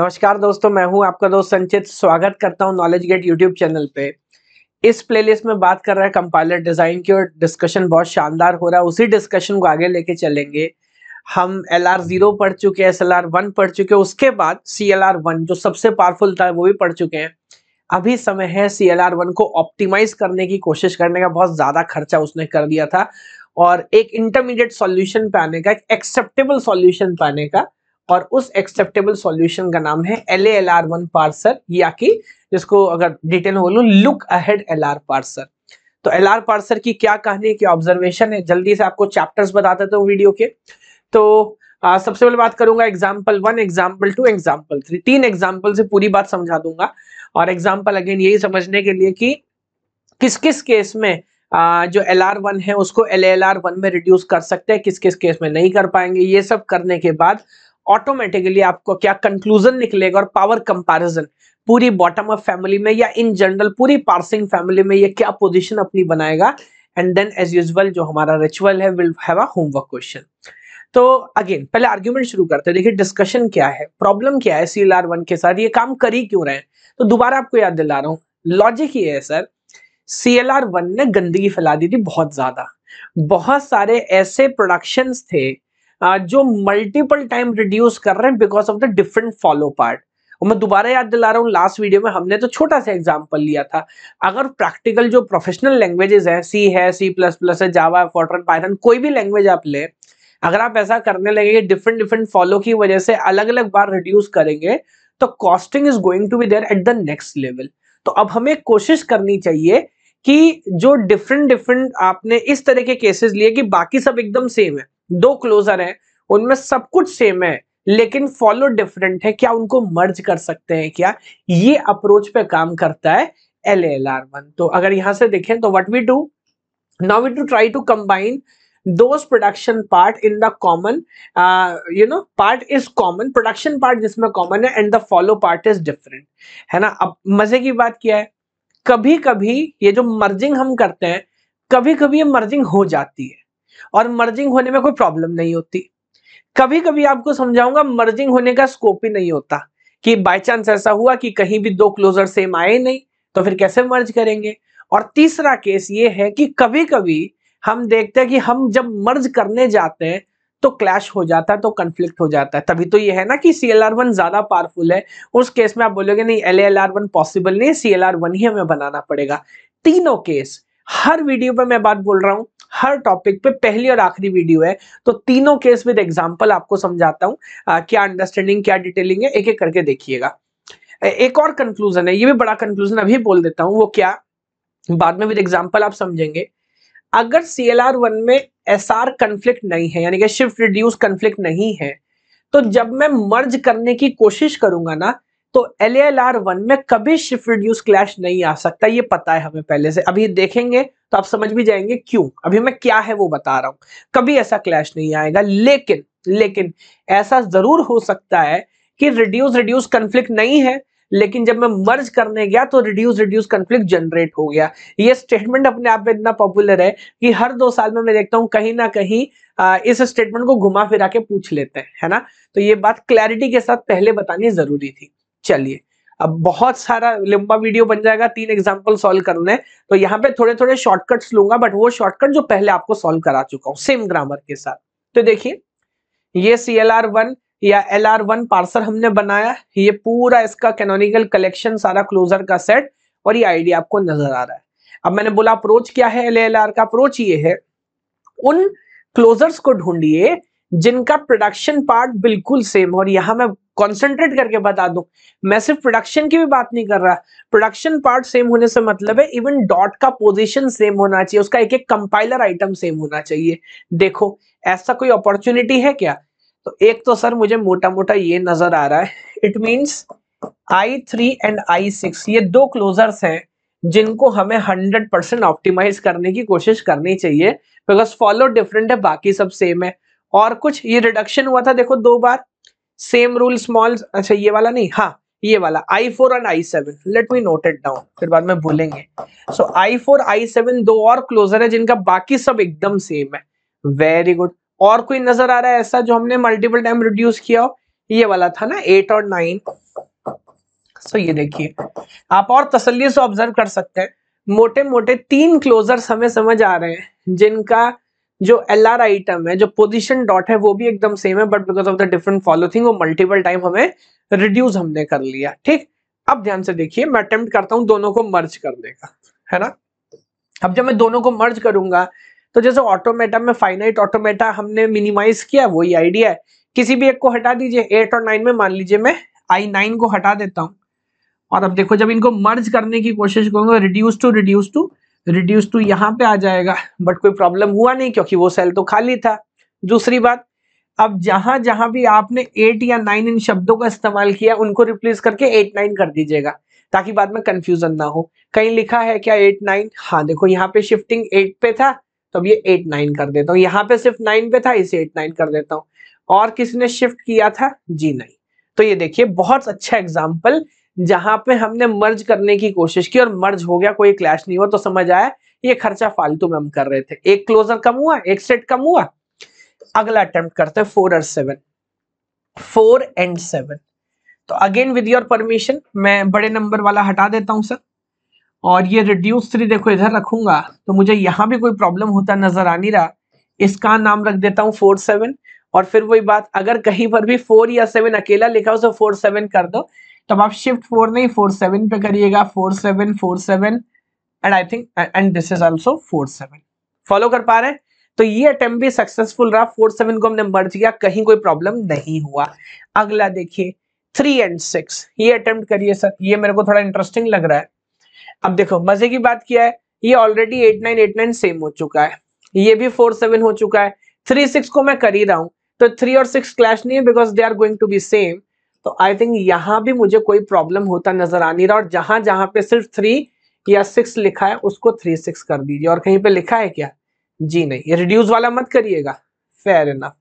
नमस्कार दोस्तों मैं हूं आपका दोस्त संचित स्वागत करता हूं नॉलेज गेट यूट्यूब चैनल पे इस प्लेलिस्ट में बात कर रहा है कंपाइलर डिज़ाइन की और डिस्कशन बहुत शानदार हो रहा है उसी डिस्कशन को आगे लेके चलेंगे हम एल आर ज़ीरो पढ़ चुके हैं एस एल आर वन पढ़ चुके हैं उसके बाद सी एल आर वन जो सबसे पावरफुल था वो भी पढ़ चुके हैं अभी समय है सी एल आर वन को ऑप्टिमाइज करने की कोशिश करने का बहुत ज़्यादा खर्चा उसने कर दिया था और एक इंटरमीडिएट सॉल्यूशन पे आने का एक एक्सेप्टेबल सॉल्यूशन पे आने का और उस एक्सेप्टेबल सॉल्यूशन का नाम है L L R one parser या कि जिसको अगर डिटेल बोलू look ahead L R parser तो एल आर पार्सर की क्या कहानी क्या ऑब्जर्वेशन है जल्दी से आपको चैप्टर्स बता देता हूँ वीडियो के तो आ, सबसे पहले बात करूंगा example one example two example three तीन एग्जाम्पल से पूरी बात समझा दूंगा और एग्जाम्पल अगेन यही समझने के लिए कि किस किस केस में आ, जो एल आर वन है उसको एल एल आर वन में रिड्यूस कर सकते हैं किस किस केस में नहीं कर पाएंगे ये सब करने के बाद ऑटोमेटिकली आपको क्या कंक्लूजन निकलेगा और पावर कंपैरिजन पूरी बॉटम अप फैमिली में या इन जनरल पूरी पार्सिंग फैमिली में ये क्या पोजीशन अपनी बनाएगा एंड देन एज यूजल जो हमारा रिचुअल है will have a homework question तो अगेन पहले आर्ग्यूमेंट शुरू करते हैं देखिए डिस्कशन क्या है प्रॉब्लम क्या है सी एल आर वन के साथ ये काम कर ही क्यों रहे हैं तो दोबारा आपको याद दिला रहा हूँ लॉजिक ये है sir C L R one ने गंदगी फैला दी थी बहुत ज्यादा बहुत सारे ऐसे प्रोडक्शंस थे जो मल्टीपल टाइम रिड्यूस कर रहे हैं because of the different follow part और मैं दोबारा याद दिला रहा हूँ लास्ट वीडियो में हमने तो छोटा सा एग्जाम्पल लिया था अगर प्रैक्टिकल जो प्रोफेशनल लैंग्वेजेस हैं सी है सी प्लस प्लस है जावा फोर्टर पाइथन कोई भी लैंग्वेज आप ले अगर आप ऐसा करने लगेंगे डिफरेंट डिफरेंट फॉलो की वजह से अलग अलग बार रिड्यूस करेंगे तो costing is going to be there at the next level तो अब हमें कोशिश करनी चाहिए कि जो डिफरेंट डिफरेंट आपने इस तरह के केसेस लिए कि बाकी सब एकदम सेम है दो क्लोजर हैं उनमें सब कुछ सेम है लेकिन फॉलो डिफरेंट है क्या उनको मर्ज कर सकते हैं क्या ये अप्रोच पे काम करता है एल एल आर वन तो अगर यहां से देखें तो what we do now we to try to combine those production part in the common you know part is common production part जिसमें कॉमन है and the follow part is different है ना अब मजे की बात क्या है कभी कभी ये जो मर्जिंग हम करते हैं कभी कभी ये मर्जिंग हो जाती है और मर्जिंग होने में कोई प्रॉब्लम नहीं होती कभी कभी आपको समझाऊंगा मर्जिंग होने का स्कोप ही नहीं होता कि बाय चांस ऐसा हुआ कि कहीं भी दो क्लोजर सेम आए नहीं तो फिर कैसे मर्ज करेंगे और तीसरा केस ये है कि कभी कभी हम देखते हैं कि हम जब मर्ज करने जाते हैं तो क्लैश हो जाता है तो कंफ्लिक्ट हो जाता है तभी तो ये है ना कि सी एल आर वन ज्यादा पावरफुल है उस केस में आप बोलोगे नहीं L L R one possible नहीं सी एल आर वन ही हमें बनाना पड़ेगा तीनों केस हर वीडियो पर मैं बात बोल रहा हूं हर टॉपिक पे पहली और आखिरी वीडियो है तो तीनों केस विद एग्जाम्पल आपको समझाता हूँ क्या अंडरस्टैंडिंग क्या डिटेलिंग है एक एक करके देखिएगा एक और कंक्लूजन है ये भी बड़ा कंक्लूजन अभी बोल देता हूँ वो क्या बाद में विद एग्जाम्पल आप समझेंगे अगर सी एल आर वन में एस आर कंफ्लिक्ट नहीं है यानी कि शिफ्ट रिड्यूस कन्फ्लिक्ट नहीं है तो जब मैं मर्ज करने की कोशिश करूंगा ना तो एल एल आर वन में कभी शिफ्ट रिड्यूस क्लैश नहीं आ सकता ये पता है हमें पहले से अभी देखेंगे तो आप समझ भी जाएंगे क्यों अभी मैं क्या है वो बता रहा हूं कभी ऐसा क्लैश नहीं आएगा लेकिन लेकिन ऐसा जरूर हो सकता है कि रिड्यूस रिड्यूस कंफ्लिक्ट नहीं है लेकिन जब मैं मर्ज करने गया तो रिड्यूस रिड्यूस कंफ्लिक्ट जनरेट हो गया ये स्टेटमेंट अपने आप में इतना पॉपुलर है कि हर दो साल में मैं देखता हूं कहीं ना कहीं आ, इस स्टेटमेंट को घुमा फिरा के पूछ लेते हैं है ना तो ये बात क्लैरिटी के साथ पहले बतानी जरूरी थी चलिए अब बहुत सारा लंबा वीडियो बन जाएगा तीन एग्जाम्पल सॉल्व करने तो यहाँ पे थोड़े थोड़े शॉर्टकट्स लूंगा बट वो शॉर्टकट जो पहले आपको सॉल्व करा चुका हूँ सेम ग्रामर के साथ तो देखिए ये सी एल आर वन या एल आर वन पार्सर हमने बनाया ये पूरा इसका कैनोनिकल कलेक्शन सारा क्लोजर का सेट और ये आइडिया आपको नजर आ रहा है अब मैंने बोला अप्रोच क्या है एल एल आर का अप्रोच ये है उन क्लोजर्स को ढूंढिए जिनका प्रोडक्शन पार्ट बिल्कुल सेम और यहां मैं कॉन्सेंट्रेट करके बता दूं मैं सिर्फ प्रोडक्शन की भी बात नहीं कर रहा प्रोडक्शन पार्ट सेम होने से मतलब है इवन डॉट का पोजीशन सेम होना चाहिए उसका एक एक कंपाइलर आइटम सेम होना चाहिए देखो ऐसा कोई अपॉर्चुनिटी है क्या तो एक तो सर मुझे मोटा मोटा ये नजर आ रहा है it means I three and I six ये दो क्लोजर्स हैं जिनको हमें हंड्रेड परसेंट ऑप्टिमाइज करने की कोशिश करनी चाहिए बिकॉज फॉलो डिफरेंट है बाकी सब सेम है और कुछ ये रिडक्शन हुआ था देखो दो बार सेम रूल स्मॉल अच्छा ये वाला नहीं हाँ ये वाला I four and I seven let me note it down फिर बाद में भूलेंगे सो आई फोर आई सेवन दो और क्लोजर है जिनका बाकी सब एकदम सेम है वेरी गुड और कोई नजर आ रहा है ऐसा जो हमने मल्टीपल टाइम रिड्यूस किया हो ये वाला था ना एट और नाइन सो ये देखिए आप और तसल्ली से ऑब्जर्व कर सकते हैं मोटे मोटे तीन क्लोजर्स हमें समझ आ रहे हैं जिनका जो एल आर आइटम है जो पोजिशन डॉट है वो भी एकदम सेम है but because of the different follow thing वो मल्टीपल टाइम हमें रिड्यूस हमने कर लिया ठीक अब ध्यान से देखिए मैं अटेम्प्ट करता हूँ दोनों को मर्ज करने का है ना अब जब मैं दोनों को मर्ज करूंगा तो जैसे ऑटोमेटा में फाइनाइट ऑटोमेटा हमने मिनिमाइज किया वही आइडिया है किसी भी एक को हटा दीजिए एट और नाइन में मान लीजिए मैं आई नाइन को हटा देता हूँ और अब देखो जब इनको मर्ज करने की कोशिश करूंगा reduce two reduce two reduce two तो यहाँ पे आ जाएगा बट कोई प्रॉब्लम हुआ नहीं क्योंकि वो सेल तो खाली था दूसरी बात अब जहां जहां भी आपने एट या नाइन इन शब्दों का इस्तेमाल किया उनको रिप्लेस करके एट नाइन कर दीजिएगा ताकि बाद में कंफ्यूजन ना हो कहीं लिखा है क्या एट नाइन हाँ देखो यहाँ पे शिफ्टिंग एट पे था तो अब ये एट नाइन कर देता हूँ यहाँ पे सिर्फ नाइन पे था इसे एट नाइन कर देता हूँ और किसी ने शिफ्ट किया था जी नहीं तो ये देखिए बहुत अच्छा एग्जाम्पल जहां पे हमने मर्ज करने की कोशिश की और मर्ज हो गया कोई क्लैश नहीं हुआ तो समझ आया ये खर्चा फालतू में हम कर रहे थे एक क्लोजर कम हुआ एक सेट कम हुआ अगला अटेम्प्ट करते हैं फोर और सेवन फोर एंड सेवन तो अगेन विद योर परमिशन मैं बड़े नंबर वाला हटा देता हूं सर और ये रिड्यूस थ्री देखो इधर रखूंगा तो मुझे यहां भी कोई प्रॉब्लम होता नजर आ नहीं रहा इसका नाम रख देता हूँ फोर सेवन और फिर वही बात अगर कहीं पर भी फोर या सेवन अकेला लिखा हो तो फोर सेवन कर दो तब आप शिफ्ट फोर नहीं फोर सेवन पे करिएगा four seven four seven and I think and this is also four seven follow कर पा रहे हैं तो ये अटेम्प्ट भी सक्सेसफुल रहा फोर सेवन को हमने मर्ज किया कहीं कोई प्रॉब्लम नहीं हुआ अगला देखिए थ्री एंड सिक्स ये अटेम्प्ट करिए सर ये मेरे को थोड़ा इंटरेस्टिंग लग रहा है अब देखो मजे की बात किया है ये already eight nine eight nine same हो चुका है ये भी फोर सेवन हो चुका है थ्री सिक्स को मैं कर ही रहा हूं तो थ्री और सिक्स क्लैश नहीं है because they are going to be same तो आई थिंक यहाँ भी मुझे कोई प्रॉब्लम होता नजर आ नहीं रहा और जहां जहां पे सिर्फ थ्री या सिक्स लिखा है उसको थ्री सिक्स कर दीजिए और कहीं पे लिखा है क्या जी नहीं ये रिड्यूस वाला मत करिएगा फेयर इनफ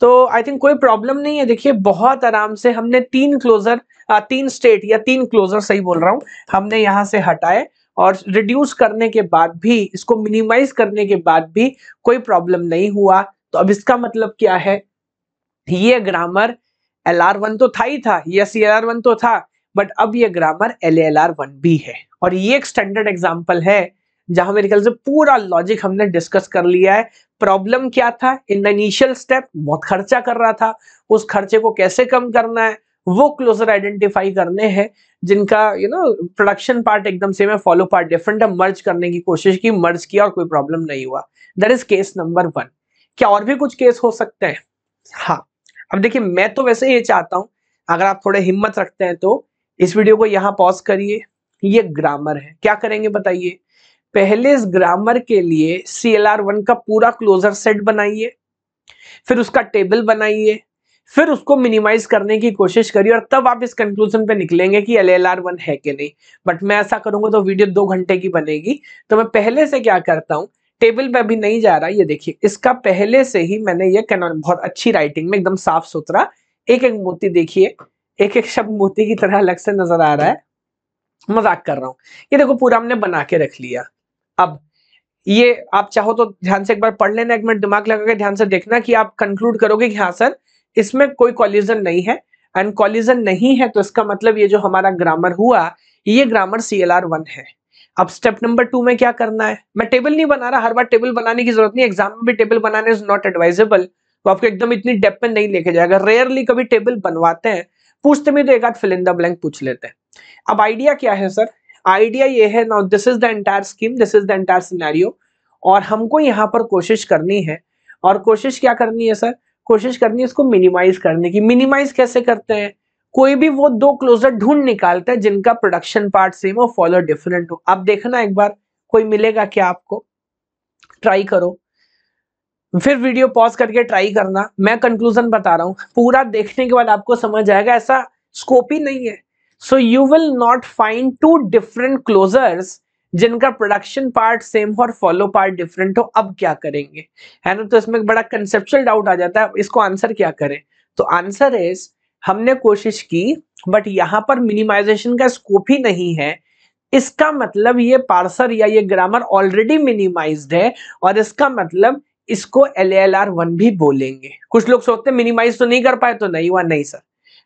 तो आई थिंक कोई प्रॉब्लम नहीं है देखिए बहुत आराम से हमने तीन क्लोजर तीन स्टेट या तीन क्लोजर सही बोल रहा हूँ हमने यहाँ से हटाए और रिड्यूस करने के बाद भी इसको मिनिमाइज करने के बाद भी कोई प्रॉब्लम नहीं हुआ तो अब इसका मतलब क्या है ये ग्रामर एल आर वन तो था ही था यस एल आर वन तो था बट अब ये grammar L L R one भी है और ये एक स्टैंडर्ड एग्जाम्पल है जहां मेरे ख्याल से पूरा लॉजिक हमने डिस्कस कर लिया है प्रॉब्लम क्या था इन द इनिशियल स्टेप बहुत खर्चा कर रहा था उस खर्चे को कैसे कम करना है वो क्लोजर आइडेंटिफाई करने हैं जिनका यू नो प्रोडक्शन पार्ट एकदम सेम है फॉलो पार्ट डिफरेंट है मर्ज करने की कोशिश की मर्ज किया और कोई प्रॉब्लम नहीं हुआ that is case number one क्या और भी कुछ केस हो सकते हैं हाँ अब देखिए मैं तो वैसे ये चाहता हूं अगर आप थोड़े हिम्मत रखते हैं तो इस वीडियो को यहां पॉज करिए ये ग्रामर है क्या करेंगे बताइए पहले इस ग्रामर के लिए सी एल आर वन का पूरा क्लोजर सेट बनाइए फिर उसका टेबल बनाइए फिर उसको मिनिमाइज करने की कोशिश करिए और तब आप इस कंक्लूजन पे निकलेंगे कि एल एल आर वन है कि नहीं बट मैं ऐसा करूंगा तो वीडियो दो घंटे की बनेगी तो मैं पहले से क्या करता हूँ टेबल में अभी नहीं जा रहा ये देखिए इसका पहले से ही मैंने ये कहना बहुत अच्छी राइटिंग में एकदम साफ सुथरा एक एक मोती देखिए एक एक शब्द मोती की तरह अलग से नजर आ रहा है मजाक कर रहा हूँ ये देखो पूरा हमने बना के रख लिया अब ये आप चाहो तो ध्यान से एक बार पढ़ लेना एक मिनट दिमाग लगा के ध्यान से देखना कि आप कंक्लूड करोगे कि हाँ सर इसमें कोई कॉलिजन नहीं है एंड कॉलिजन नहीं है तो इसका मतलब ये जो हमारा ग्रामर हुआ ये grammar C L R one है अब स्टेप नंबर टू में क्या करना है मैं टेबल नहीं बना रहा हर बार टेबल बनाने की जरूरत नहीं एग्जाम में भी टेबल बनाने इज नॉट एडवाइजेबल वो आपको एकदम इतनी डेप में नहीं लेके जाएगा रेयरली कभी टेबल बनवाते हैं पूछते भी तो एक आध फिलिंदा ब्लैंक पूछ लेते हैं अब आइडिया क्या है सर आइडिया ये है now this is the entire scheme this is the entire scenario और हमको यहाँ पर कोशिश करनी है और कोशिश क्या करनी है सर कोशिश करनी है इसको मिनिमाइज करने की मिनिमाइज कैसे करते हैं कोई भी वो दो क्लोजर ढूंढ निकालता है जिनका प्रोडक्शन पार्ट सेम हो फॉलोअर डिफरेंट हो आप देखना एक बार कोई मिलेगा क्या आपको ट्राई करो फिर वीडियो पॉज करके ट्राई करना मैं कंक्लूजन बता रहा हूँ पूरा देखने के बाद आपको समझ आएगा ऐसा स्कोप ही नहीं है so you will not find two different closures जिनका प्रोडक्शन पार्ट सेम हो और फॉलो पार्ट डिफरेंट हो अब क्या करेंगे है ना तो इसमें बड़ा कंसेप्चुअल डाउट आ जाता है इसको आंसर क्या करें तो आंसर इज हमने कोशिश की बट यहाँ पर मिनिमाइजेशन का स्कोप ही नहीं है इसका मतलब ये पार्सर या ये ग्रामर ऑलरेडी मिनिमाइज्ड है और इसका मतलब इसको एल एल आर वन भी बोलेंगे कुछ लोग सोचते मिनिमाइज तो नहीं कर पाए तो नहीं हुआ नहीं सर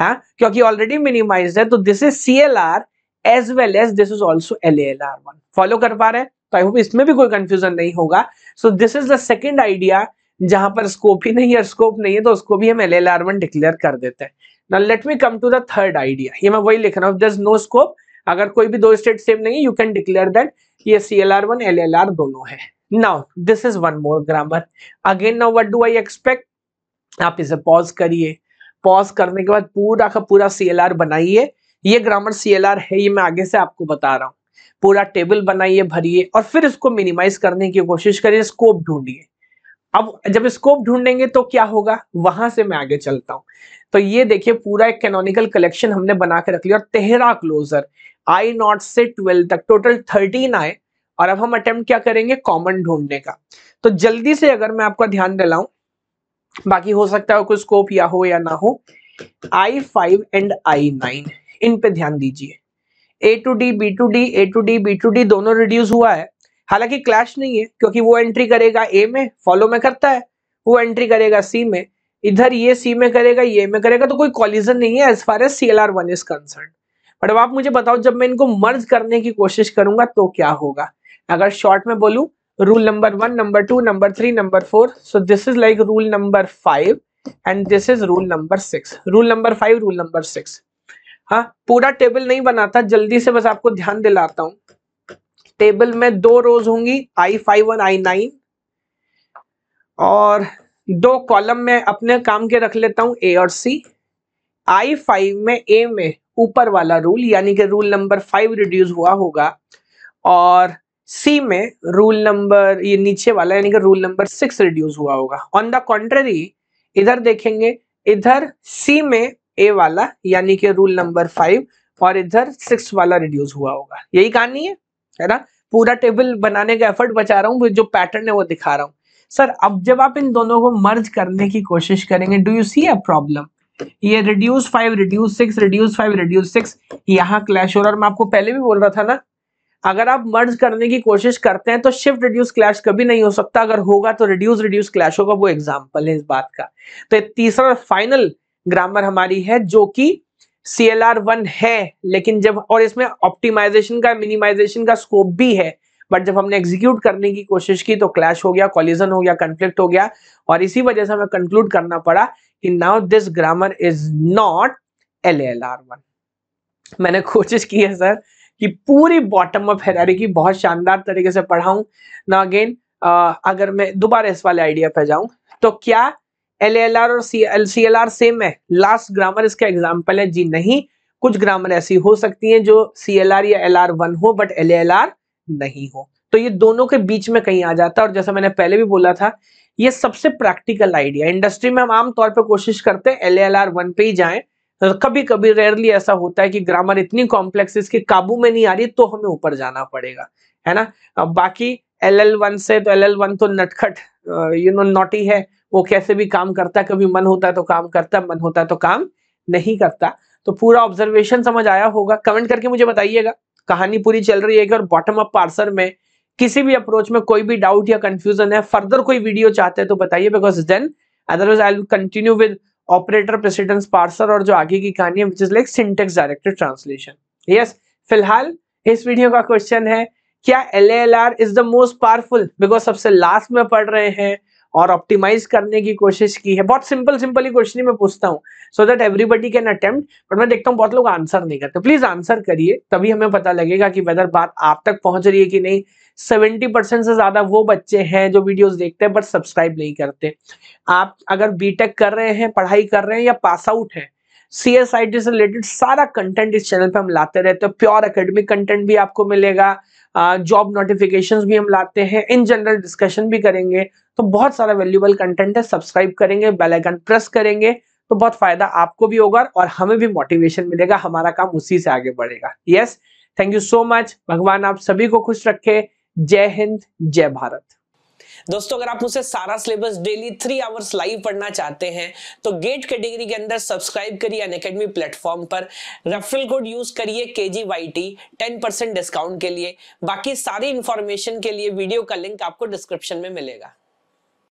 हाँ क्योंकि ऑलरेडी मिनिमाइज है तो this is C L R as well as this is also L L R one follow कर पा रहे हैं तो आई होप इसमें भी कोई कंफ्यूजन नहीं होगा so this is the second idea जहां पर स्कोप ही नहीं है स्कोप नहीं है तो उसको भी हम L L R one declare कर देते हैं ना let me come to the third idea ये मैं वही लिख रहा हूँ जस्ट नो स्कोप अगर कोई भी दो स्टेट सेम नहीं यू कैन डिक्लेयर दैट ये C L R one L L R दोनों है now this is one more grammar again now what do I expect आप इसे पॉज करिए पॉज करने के बाद पूरा का पूरा सी एल आर बनाइए ये ग्रामर सी एल आर है ये मैं आगे से आपको बता रहा हूँ पूरा टेबल बनाइए भरिए और फिर इसको मिनिमाइज करने की कोशिश करिए स्कोप ढूंढिए अब जब स्कोप ढूंढेंगे तो क्या होगा वहां से मैं आगे चलता हूं तो ये देखिए पूरा एक कैनोनिकल कलेक्शन हमने बना के रख लिया और तेहरा क्लोजर आई नॉट से ट्वेल्व तक टोटल थर्टीन आए और अब हम अटेम्प्ट क्या करेंगे कॉमन ढूंढने का तो जल्दी से अगर मैं आपका ध्यान दिलाऊं बाकी हो सकता है कोई स्कोप या हो या ना हो I five and I nine इन पे ध्यान दीजिए A two D B two D A two D B two D दोनों रिड्यूस हुआ है हालांकि क्लैश नहीं है क्योंकि वो एंट्री करेगा ए में फॉलो में करता है वो एंट्री करेगा सी में इधर ये सी में करेगा ये में करेगा तो कोई कॉलिजन नहीं है as far as C L R one is concern but अब आप मुझे बताओ जब मैं इनको मर्ज करने की कोशिश करूंगा तो क्या होगा अगर शॉर्ट में बोलूं rule number one number two number three number four so this is like rule number five and this is rule number six rule number five rule number six हाँ पूरा टेबल नहीं बनाता जल्दी से बस आपको ध्यान दिलाता हूँ टेबल में दो रोज होंगी I five one I nine और दो कॉलम में अपने काम के रख लेता हूं ए और सी आई फाइव में ए में ऊपर वाला रूल यानी कि रूल नंबर फाइव रिड्यूस हुआ होगा और सी में रूल नंबर ये नीचे वाला यानी कि रूल नंबर सिक्स रिड्यूस हुआ होगा ऑन द कॉन्ट्ररी इधर देखेंगे इधर सी में ए वाला यानी कि रूल नंबर फाइव और इधर सिक्स वाला रिड्यूस हुआ होगा यही कहानी है है ना पूरा टेबल बनाने का एफर्ट बचा रहा हूँ जो पैटर्न है वो दिखा रहा हूँ सर अब जब आप इन दोनों को मर्ज करने की कोशिश करेंगे do you see a problem ये reduce five reduce six reduce five reduce six यहाँ क्लैश हो रहा है मैं आपको पहले भी बोल रहा था ना अगर आप मर्ज करने की कोशिश करते हैं तो शिफ्ट रिड्यूस क्लैश कभी नहीं हो सकता अगर होगा तो रिड्यूस रिड्यूस क्लैश होगा वो एग्जाम्पल है इस बात का तो तीसरा फाइनल ग्रामर हमारी है जो कि सी एल आर वन है लेकिन जब और इसमें ऑप्टिमाइजेशन का मिनिमाइजेशन का स्कोप भी है बट जब हमने एग्जीक्यूट करने की कोशिश की तो क्लैश हो गया कॉलिजन हो गया कंफ्लिक्ट हो गया और इसी वजह से हमें कंक्लूड करना पड़ा कि now this grammar is not L L R one मैंने कोशिश की है सर कि पूरी बॉटम ऑफ हेरारी की बहुत शानदार तरीके से पढ़ाऊं ना अगेन अगर मैं दोबारा इस वाले आइडिया पे जाऊं तो क्या एल एल आर और C L C L R same है लास्ट ग्रामर इसका एग्जाम्पल है जी नहीं कुछ ग्रामर ऐसी हो सकती हैं जो सी एल आर या एल आर वन हो बट एल एल आर नहीं हो तो ये दोनों के बीच में कहीं आ जाता है और जैसा मैंने पहले भी बोला था ये सबसे प्रैक्टिकल आइडिया इंडस्ट्री में हम आमतौर पर कोशिश करते हैं एल एल आर वन पे ही जाए तो कभी कभी रेयरली ऐसा होता है कि ग्रामर इतनी कॉम्प्लेक्स इसके काबू में नहीं आ रही तो हमें ऊपर जाना पड़ेगा है ना बाकी एल एल वन से तो एल एल वन तो नटखट यू नो नोटी है वो कैसे भी काम करता है कभी मन होता है तो काम करता है मन होता है तो काम नहीं करता तो पूरा ऑब्जर्वेशन समझ आया होगा कमेंट करके मुझे बताइएगा कहानी पूरी चल रही है कि और बॉटम अप पार्सर में किसी भी अप्रोच में कोई भी डाउट या कंफ्यूजन है फर्दर कोई वीडियो चाहते हैं तो बताइए because then otherwise I will continue with operator precedence parser और जो आगे की कहानी है which is like syntax directed translation yes फिलहाल इस वीडियो का क्वेश्चन है क्या L L R is the most powerful because सबसे लास्ट में पढ़ रहे हैं और ऑप्टिमाइज करने की कोशिश की है बहुत सिंपल सिंपल ही क्वेश्चन मैं पूछता हूँ so that everybody can attempt but मैं देखता हूँ बहुत लोग आंसर नहीं करते प्लीज आंसर करिए तभी हमें पता लगेगा कि वेदर बात आप तक पहुंच रही है कि नहीं सेवेंटी परसेंट से ज्यादा वो बच्चे हैं जो वीडियोस देखते हैं बट सब्सक्राइब नहीं करते आप अगर बीटेक कर रहे हैं पढ़ाई कर रहे हैं या पास आउट है सी एस आई टी से रिलेटेड सारा कंटेंट इस चैनल पे हम लाते रहते हैं प्योर एकेडमिक कंटेंट भी आपको मिलेगा जॉब नोटिफिकेशंस भी हम लाते हैं इन जनरल डिस्कशन भी करेंगे तो बहुत सारा वैल्यूबल कंटेंट है सब्सक्राइब करेंगे बेल आइकन प्रेस करेंगे तो बहुत फायदा आपको भी होगा और हमें भी मोटिवेशन मिलेगा हमारा काम उसी से आगे बढ़ेगा yes thank you so much भगवान आप सभी को खुश रखे जय हिंद जय भारत दोस्तों अगर आप मुझसे सारा syllabus daily three hours live पढ़ना चाहते हैं तो गेट कैटेगरी के अंदर सब्सक्राइब करिए अन अकेडमी प्लेटफॉर्म पर रेफरल कोड यूज करिए K G Y T ten percent discount के लिए बाकी सारी इंफॉर्मेशन के लिए वीडियो का लिंक आपको डिस्क्रिप्शन में मिलेगा